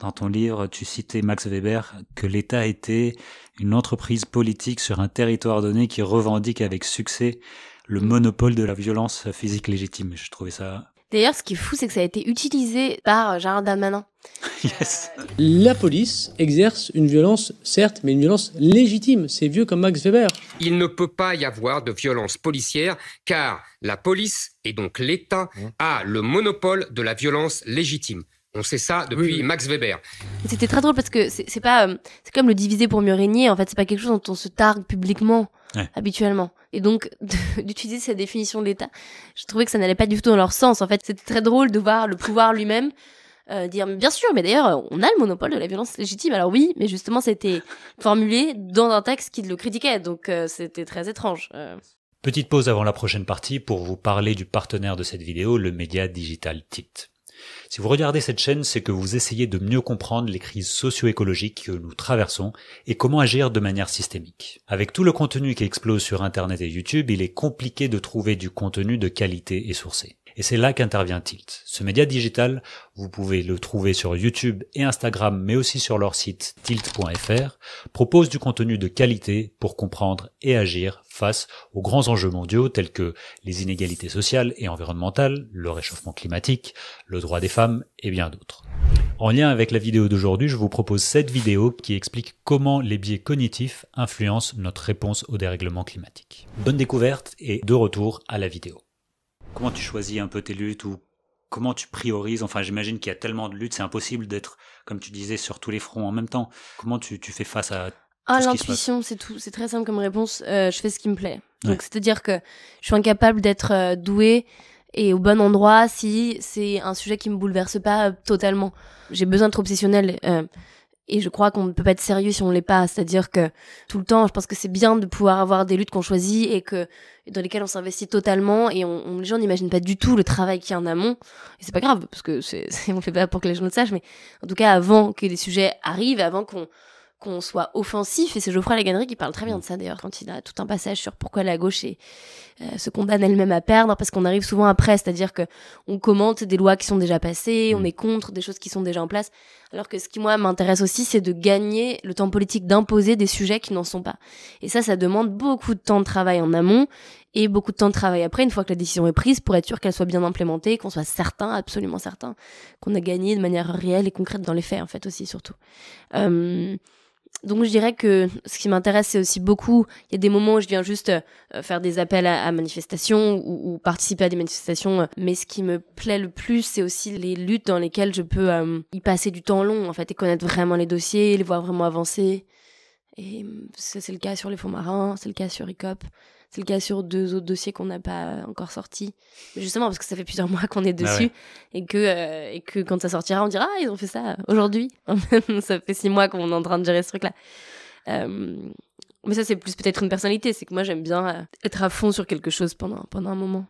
dans ton livre, tu citais Max Weber, que l'État était une entreprise politique sur un territoire donné qui revendique avec succès le monopole de la violence physique légitime. Je trouvais ça D'ailleurs, ce qui est fou, c'est que ça a été utilisé par euh, Gérard Darmanin. <laughs> Yes. La police exerce une violence, certes, mais une violence légitime. C'est vieux comme Max Weber. Il ne peut pas y avoir de violence policière car la police, et donc l'État, mmh. a le monopole de la violence légitime. On sait ça depuis Max Weber. C'était très drôle parce que c'est pas, euh, c'est comme le diviser pour mieux régner. En fait, c'est pas quelque chose dont on se targue publiquement habituellement. Et donc, <laughs> d'utiliser cette définition de l'État, je trouvais que ça n'allait pas du tout dans leur sens. En fait, c'était très drôle de voir le pouvoir lui-même euh, dire bien sûr, mais d'ailleurs, on a le monopole de la violence légitime. Alors oui, mais justement, c'était formulé dans un texte qui le critiquait, donc euh, c'était très étrange. Euh. Petite pause avant la prochaine partie pour vous parler du partenaire de cette vidéo, le média digital TIT. Si vous regardez cette chaîne, c'est que vous essayez de mieux comprendre les crises socio-écologiques que nous traversons et comment agir de manière systémique. Avec tout le contenu qui explose sur Internet et YouTube, il est compliqué de trouver du contenu de qualité et sourcé. Et c'est là qu'intervient Tilt. Ce média digital, vous pouvez le trouver sur YouTube et Instagram, mais aussi sur leur site tilt.fr, propose du contenu de qualité pour comprendre et agir face aux grands enjeux mondiaux tels que les inégalités sociales et environnementales, le réchauffement climatique, le droit des femmes et bien d'autres. En lien avec la vidéo d'aujourd'hui, je vous propose cette vidéo qui explique comment les biais cognitifs influencent notre réponse au dérèglement climatique. Bonne découverte et de retour à la vidéo comment tu choisis un peu tes luttes ou comment tu priorises Enfin, j'imagine qu'il y a tellement de luttes, c'est impossible d'être, comme tu disais, sur tous les fronts en même temps. Comment tu, fais face à ah, l'intuition, c'est tout. C'est très simple comme réponse. Euh, je fais ce qui me plaît. Donc, c'est-à-dire que je suis incapable d'être euh, doué et au bon endroit si c'est un sujet qui me bouleverse pas euh, totalement. J'ai besoin d'être obsessionnel. Et je crois qu'on ne peut pas être sérieux si on l'est pas. C'est-à-dire que tout le temps, je pense que c'est bien de pouvoir avoir des luttes qu'on choisit et que dans lesquelles on s'investit totalement et on, les gens n'imaginent pas du tout le travail qu'il y a en amont. Et c'est pas grave parce que c'est, <laughs> on fait pas pour que les gens le sachent, mais en tout cas avant que les sujets arrivent, avant qu'on qu'on soit offensif, et c'est Geoffroy Laganerie qui parle très bien mm. de ça d'ailleurs, quand il a tout un passage sur pourquoi la gauche euh, se condamne elle-même à perdre, parce qu'on arrive souvent après, c'est-à-dire que on commente des lois qui sont déjà passées, on mm. est contre des choses qui sont déjà en place, alors que ce qui moi m'intéresse aussi, c'est de gagner le temps politique, d'imposer des sujets qui n'en sont pas. Et ça, ça demande beaucoup de temps de travail en amont, et beaucoup de temps de travail après, une fois que la décision est prise, pour être sûr qu'elle soit bien implémentée, qu'on soit certain, absolument certain, qu'on a gagné de manière réelle et concrète dans les faits, en fait, aussi, surtout. Euh, donc je dirais que ce qui m'intéresse, c'est aussi beaucoup, il y a des moments où je viens juste euh, faire des appels à, manifestations ou, participer à des manifestations, euh, mais ce qui me plaît le plus, c'est aussi les luttes dans lesquelles je peux euh, y passer du temps long, en fait, et connaître vraiment les dossiers, les voir vraiment avancer. Et c'est le cas sur les fonds marins, c'est le cas sur ICOP, c'est le cas sur deux autres dossiers qu'on n'a pas encore sortis, justement parce que ça fait plusieurs <laughs> mois qu'on est bah dessus euh, et que quand ça sortira, on dira ah ils ont fait ça aujourd'hui. <laughs> ça fait six mois qu'on est en train de gérer ce truc-là. Euh, mais ça c'est plus peut-être une personnalité, c'est que moi j'aime bien euh, être à fond sur quelque chose pendant pendant un moment.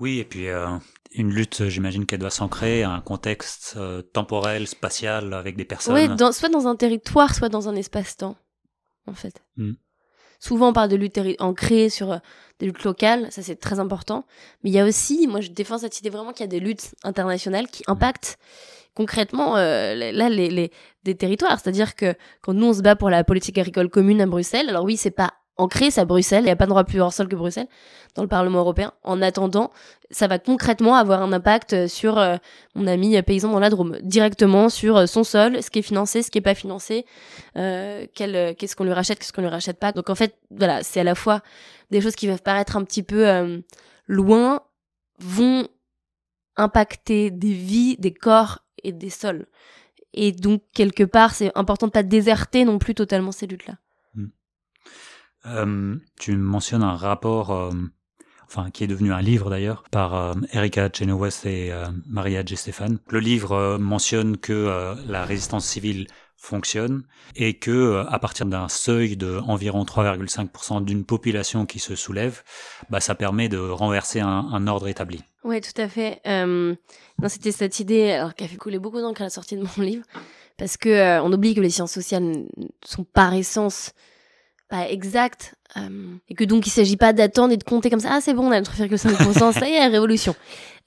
Oui, et puis une lutte, j'imagine qu'elle doit s'ancrer à un contexte temporel, spatial, avec des personnes. Oui, soit dans un territoire, soit dans un espace-temps, en fait. Hmm. Souvent, on parle de lutte ancrées sur euh, des luttes locales, ça c'est très important. Mais il y a aussi, moi je défends cette idée vraiment qu'il y a des luttes internationales qui impactent concrètement euh, là les, les, des territoires. C'est-à-dire que quand nous on se bat pour la politique agricole commune à Bruxelles, alors oui c'est pas en ça à Bruxelles, il n'y a pas de droit plus hors sol que Bruxelles, dans le Parlement européen. En attendant, ça va concrètement avoir un impact euh, sur euh, mon ami paysan dans la Drôme, directement sur euh, son sol, ce qui est financé, ce qui n'est pas financé, qu'est-ce qu'on lui rachète, qu'est-ce qu'on lui rachète pas. Donc en fait, voilà, c'est à la fois des choses qui peuvent paraître un petit peu loin, vont impacter des vies, des corps et des sols. Et donc, quelque part, c'est important de pas déserter non plus totalement ces luttes-là. Euh, tu mentionnes un rapport, euh, enfin qui est devenu un livre d'ailleurs, par euh, Erika Chenoweth et Maria Gestéphane. Le livre mentionne que la résistance civile fonctionne et que à partir d'un seuil de environ 3,5% d'une population qui se soulève, bah ça permet de renverser un, ordre établi. Oui, tout à fait. c'était cette idée alors qui a fait couler beaucoup d'encre à la sortie de mon livre parce qu'on oublie que les sciences sociales sont par essence pas exact euh, et que donc il s'agit pas d'attendre et de compter comme ça ah c'est bon on a 3,5% ça y est révolution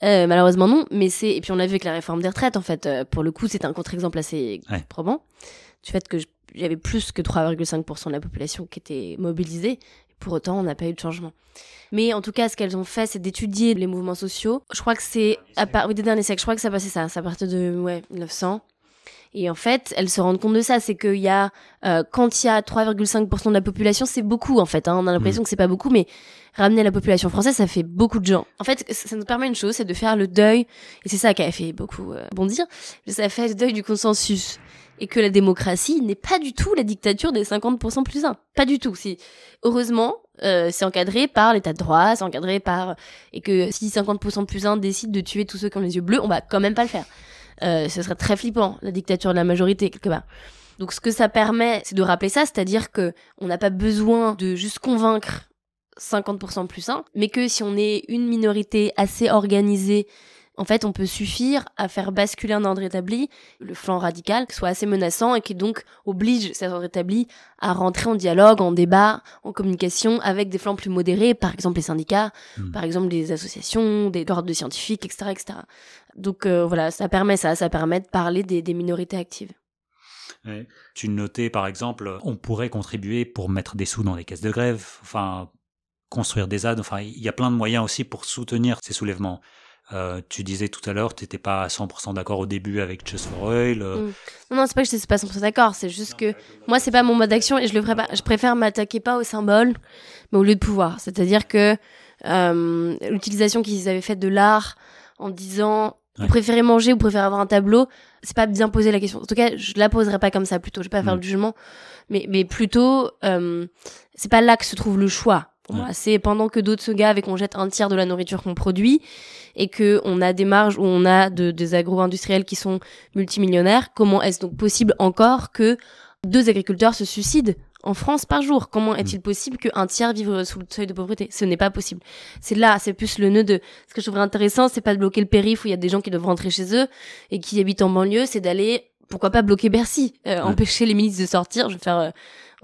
euh, malheureusement non mais c'est et puis on l'a vu avec la réforme des retraites en fait euh, pour le coup c'est un contre-exemple assez probant du fait que j'avais plus que 3,5% de la population qui était mobilisée pour autant, on n'a pas eu de changement. Mais en tout cas, ce qu'elles ont fait, c'est d'étudier les mouvements sociaux. Je crois que c'est à part oui, des derniers siècles. Je crois que ça passait ça, ça à partir de ouais 1900 et en fait, elles se rendent compte de ça, c'est qu'il y a, euh, quand il y a 3,5% de la population, c'est beaucoup en fait. Hein. On a l'impression mm. que c'est pas beaucoup, mais ramener la population française, ça fait beaucoup de gens. En fait, ça nous permet une chose, c'est de faire le deuil, et c'est ça qui a fait beaucoup euh, bondir, ça fait le deuil du consensus. Et que la démocratie n'est pas du tout la dictature des 50% plus 1. Pas du tout. heureusement, euh, c'est encadré par l'état de droit, c'est encadré par... Et que si 50% plus 1 décide de tuer tous ceux qui ont les yeux bleus, on va quand même pas le faire. Euh, ce serait très flippant, la dictature de la majorité, quelque part. Donc ce que ça permet, c'est de rappeler ça, c'est-à-dire que on n'a pas besoin de juste convaincre 50% plus 1, mais que si on est une minorité assez organisée en fait, on peut suffire à faire basculer un ordre établi, le flanc radical, qui soit assez menaçant et qui donc oblige cet ordre établi à rentrer en dialogue, en débat, en communication avec des flancs plus modérés, par exemple les syndicats, hmm. par exemple les associations, des ordres de scientifiques, etc., etc. Donc euh, voilà, ça permet ça, ça permet de parler des, minorités actives. Tu notais par exemple, on pourrait contribuer pour mettre des sous dans les caisses de grève, enfin construire des aides, enfin il y a plein de moyens aussi pour soutenir ces soulèvements. Euh, tu disais tout à l'heure, tu n'étais pas à 100% d'accord au début avec Chess for euh. mm. Non, non, c'est pas que je n'étais pas 100% d'accord, c'est juste que moi, c'est pas mon mode d'action et je le Je préfère m'attaquer pas au symbole, mais au lieu de pouvoir. C'est-à-dire que euh, l'utilisation qu'ils avaient faite de l'art en disant vous préférez manger, vous préférez avoir un tableau. C'est pas bien posé la question. En tout cas, je la poserai pas comme ça plutôt. Je vais pas faire le mm. jugement, mais mais plutôt, ce c'est pas là que se trouve le choix c'est pendant que d'autres se gavent et qu'on jette un tiers de la nourriture qu'on produit et que on a des marges où on a des agro-industriels qui sont multimillionnaires, comment est-ce donc possible encore que deux agriculteurs se suicident en France par jour. Comment est-il mm. possible qu'un tiers vive sous le seuil de pauvreté Ce n'est pas possible. C'est là, c'est plus le nœud de. Ce que je trouverais intéressant, c'est pas de bloquer le périph où il y a des gens qui doivent rentrer chez eux et qui habitent en banlieue, c'est d'aller, pourquoi pas bloquer Bercy, euh, empêcher les ministres de sortir. Je vais faire. Euh,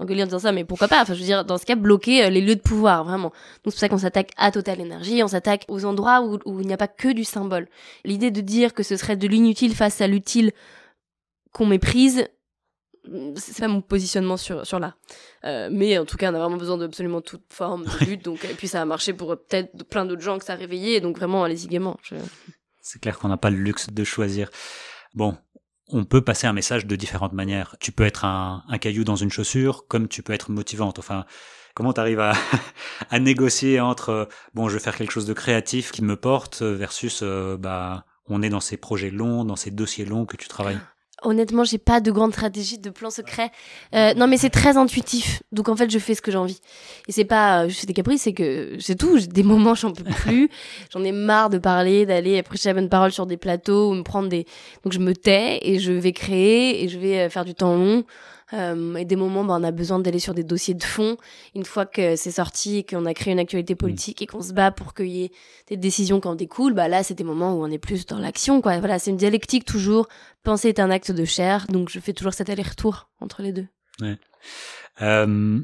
engueuler en disant ça, mais pourquoi pas Enfin, je veux dire, dans ce cas, bloquer euh, les lieux de pouvoir, vraiment. Donc c'est pour ça qu'on s'attaque à Total Energy, on s'attaque aux endroits où, où il n'y a pas que du symbole. L'idée de dire que ce serait de l'inutile face à l'utile qu'on méprise, c'est pas mon positionnement sur, sur là. Euh, mais en tout cas, on a vraiment besoin d'absolument toute forme de lutte. Donc, et puis ça a marché pour euh, peut-être plein d'autres gens que ça a réveillé. Donc vraiment, allez-y gaiement. C'est clair qu'on n'a pas le luxe de choisir. Bon, on peut passer un message de différentes manières. Tu peux être un, caillou dans une chaussure, comme tu peux être motivante. Enfin, comment tu arrives <laughs> à, négocier entre euh, bon, je vais faire quelque chose de créatif qui me porte euh, versus euh, bah on est dans ces projets longs, dans ces dossiers longs que tu travailles. Honnêtement, j'ai pas de grande stratégie, de plan secret. Euh, non, mais c'est très intuitif. Donc en fait, je fais ce que j'ai envie. Et c'est pas, euh, je fais des caprices, c'est que c'est tout. Des moments, j'en peux plus. <laughs> j'en ai marre de parler, d'aller prêcher la bonne parole sur des plateaux ou me prendre des. Donc je me tais et je vais créer et je vais euh, faire du temps long. Euh, et des moments, bah, on a besoin d'aller sur des dossiers de fond. Une fois que c'est sorti et qu'on a créé une actualité mm. politique et qu'on se bat pour qu'il y ait des décisions qui en découlent, bah là, c'est des moments où on est plus dans l'action. Quoi. Voilà, c'est une dialectique toujours. Penser est un acte de chair, donc je fais toujours cet aller-retour entre les deux. Euh,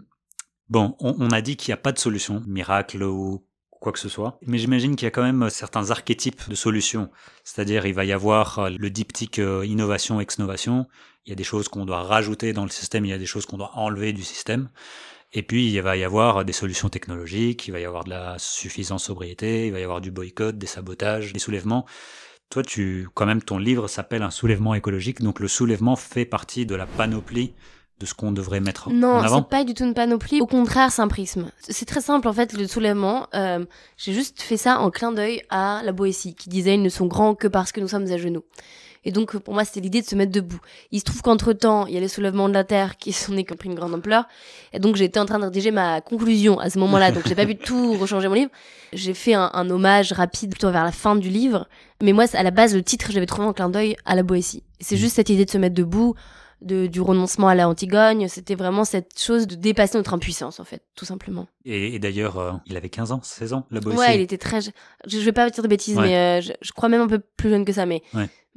bon, on, on, a dit qu'il n'y a pas de solution miracle ou que ce soit. Mais j'imagine qu'il y a quand même euh, certains archétypes de solutions. C'est-à-dire, il va y avoir euh, le diptyque euh, innovation-exnovation. Il y a des choses qu'on doit rajouter dans le système, il y a des choses qu'on doit enlever du système. Et puis, il va y avoir des solutions technologiques, il va y avoir de la suffisante sobriété, il va y avoir du boycott, des sabotages, des soulèvements. Toi, tu, quand même, ton livre s'appelle Un soulèvement écologique, donc le soulèvement fait partie de la panoplie de ce qu'on devrait mettre non, en avant. Non, c'est pas du tout une panoplie. Au contraire, c'est un prisme. C'est très simple en fait le soulèvement. Euh, j'ai juste fait ça en clin d'œil à la Boétie qui disait ils ne sont grands que parce que nous sommes à genoux. Et donc pour moi c'était l'idée de se mettre debout. Il se trouve qu'entre temps il y a les soulèvements de la terre qui sont comme pris une grande ampleur. Et donc j'étais en train de rédiger ma conclusion à ce moment-là. Donc j'ai pas pu <laughs> tout rechanger mon livre. J'ai fait un, un, hommage rapide plutôt vers la fin du livre. Mais moi à la base le titre j'avais trouvé en clin d'œil à la Boétie. C'est mmh. juste cette idée de se mettre debout de, du renoncement à la Antigone C'était vraiment cette chose de dépasser notre impuissance, en fait, tout simplement. Et, d'ailleurs, euh, il avait 15 ans, 16 ans, la Ouais, il était très. Je, vais pas dire de bêtises, mais euh, je, crois même un peu plus jeune que ça, mais.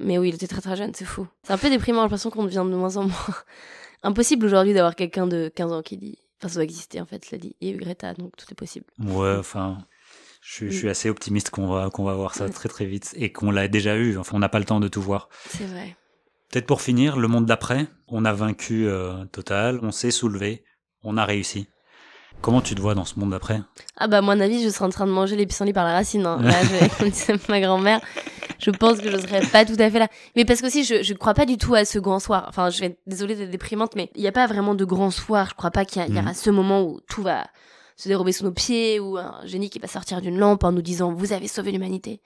Mais oui, il était très très jeune, c'est fou. C'est un peu déprimant, j'ai l'impression qu'on devient de moins en moins. <laughs> Impossible aujourd'hui d'avoir quelqu'un de 15 ans qui dit. Enfin, ça doit exister, en fait, cela dit. Et Greta, donc tout est possible. Ouais, enfin. Je, je, suis mm. assez optimiste qu'on va, qu'on va voir ça très très vite et qu'on l'a déjà eu. Enfin, on n'a pas le temps de tout voir. C'est vrai. Peut-être pour finir, le monde d'après, on a vaincu euh, Total, on s'est soulevé, on a réussi. Comment tu te vois dans ce monde d'après Ah bah à mon avis, je serais en train de manger les pissenlits par la racine. Hein. <laughs> ma grand-mère, je pense que je serais pas tout à fait là. Mais parce que aussi, je je crois pas du tout à ce grand soir. Enfin, je vais désolée d'être déprimante, mais il n'y a pas vraiment de grand soir. Je crois pas qu'il y, aura mm. ce moment où tout va se dérober sous nos pieds ou un génie qui va sortir d'une lampe en nous disant vous avez sauvé l'humanité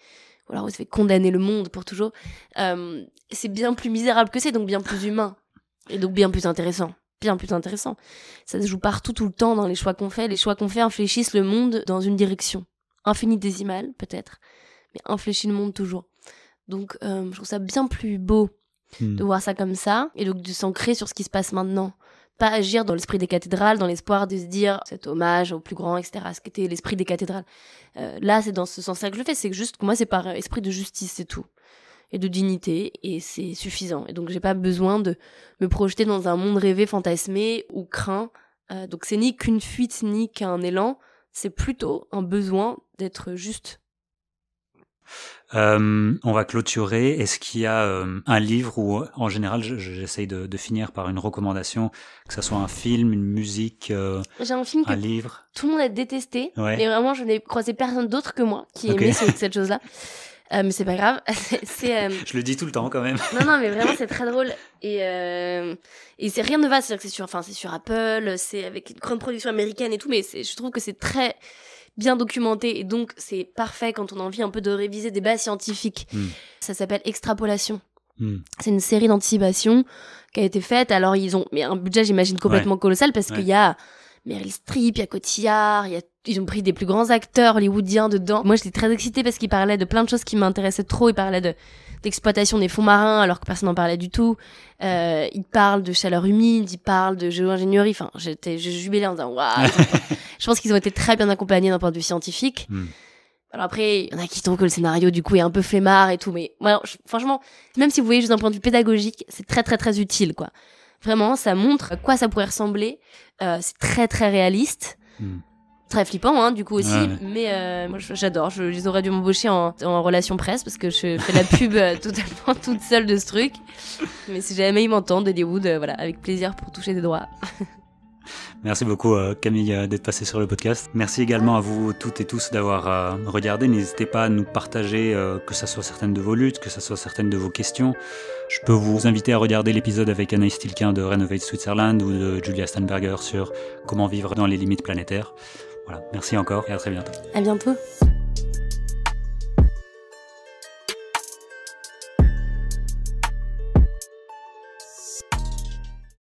ou alors on se fait condamner le monde pour toujours, euh, c'est bien plus misérable que c'est, donc bien plus humain, et donc bien plus intéressant. Bien plus intéressant. Ça se joue partout, tout le temps, dans les choix qu'on fait. Les choix qu'on fait infléchissent le monde dans une direction. Infinitésimale, peut-être, mais infléchit le monde toujours. Donc, euh, je trouve ça bien plus beau hmm. de voir ça comme ça, et donc de s'ancrer sur ce qui se passe maintenant agir dans l'esprit des cathédrales, dans l'espoir de se dire cet hommage au plus grand, etc. Ce qu'était l'esprit des cathédrales. Euh, là, c'est dans ce sens-là que je le fais. C'est juste que moi, c'est par esprit de justice, c'est tout et de dignité et c'est suffisant. Et donc j'ai pas besoin de me projeter dans un monde rêvé, fantasmé ou craint. Euh, donc c'est ni qu'une fuite ni qu'un élan, c'est plutôt un besoin d'être juste euh, on va clôturer. Est-ce qu'il y a euh, un livre ou en général, j'essaye de, finir par une recommandation, que ce soit un film, une musique, euh, J'ai un, film un livre Tout le monde a détesté, mais vraiment, je n'ai croisé personne d'autre que moi qui aimait <laughs> cette, chose-là. mais c'est pas grave. <laughs> Je le dis tout le temps quand même. non, non, mais vraiment, c'est très drôle. Et, c'est rien de vaste. C'est sur, enfin, c'est sur Apple, c'est avec une grande production américaine et tout, mais je trouve que c'est très bien documenté et donc c'est parfait quand on a envie un peu de réviser des bases scientifiques. Hmm. Ça s'appelle Extrapolation. Hmm. C'est une série d'anticipations qui a été faite. Alors ils ont mais un budget j'imagine complètement colossal parce qu'il y a Meryl Streep, il y a Cotillard, il y a ils ont pris des plus grands acteurs hollywoodiens dedans. Moi, j'étais très excitée parce qu'ils parlaient de plein de choses qui m'intéressaient trop. Ils parlaient de d'exploitation des fonds marins alors que personne n'en parlait du tout. Euh, ils parlent de chaleur humide, ils parlent de géo-ingénierie. Enfin, j'étais, jubilée en disant waouh. <laughs> je pense qu'ils ont été très bien accompagnés d'un point de vue scientifique. Hmm. Alors après, il y en a qui trouvent que le scénario du coup est un peu flemmard et tout, mais moi, franchement, même si vous voyez juste d'un point de vue pédagogique, c'est très très très utile quoi. Vraiment, ça montre à quoi ça pourrait ressembler. Euh, c'est très très réaliste. Hmm. Très flippant, hein, du coup aussi. Mais euh, moi, j'adore. Ils dû m'embaucher en, relation presse parce que je fais la pub euh, <laughs> totalement toute seule de ce truc. Mais si jamais ils m'entendent, Hollywood, voilà, avec plaisir pour toucher des droits. <laughs> Merci beaucoup euh, Camille euh, d'être passé sur le podcast. Merci également à vous toutes et tous d'avoir euh, regardé. N'hésitez pas à nous partager que ça soit certaines de vos luttes, que ça soit certaines de vos questions. Je peux vous inviter à regarder l'épisode avec Anaïs Tilquin de Renovate Switzerland ou de Julia Steinberger sur comment vivre dans les limites planétaires. Voilà, merci encore et à très bientôt. À bientôt.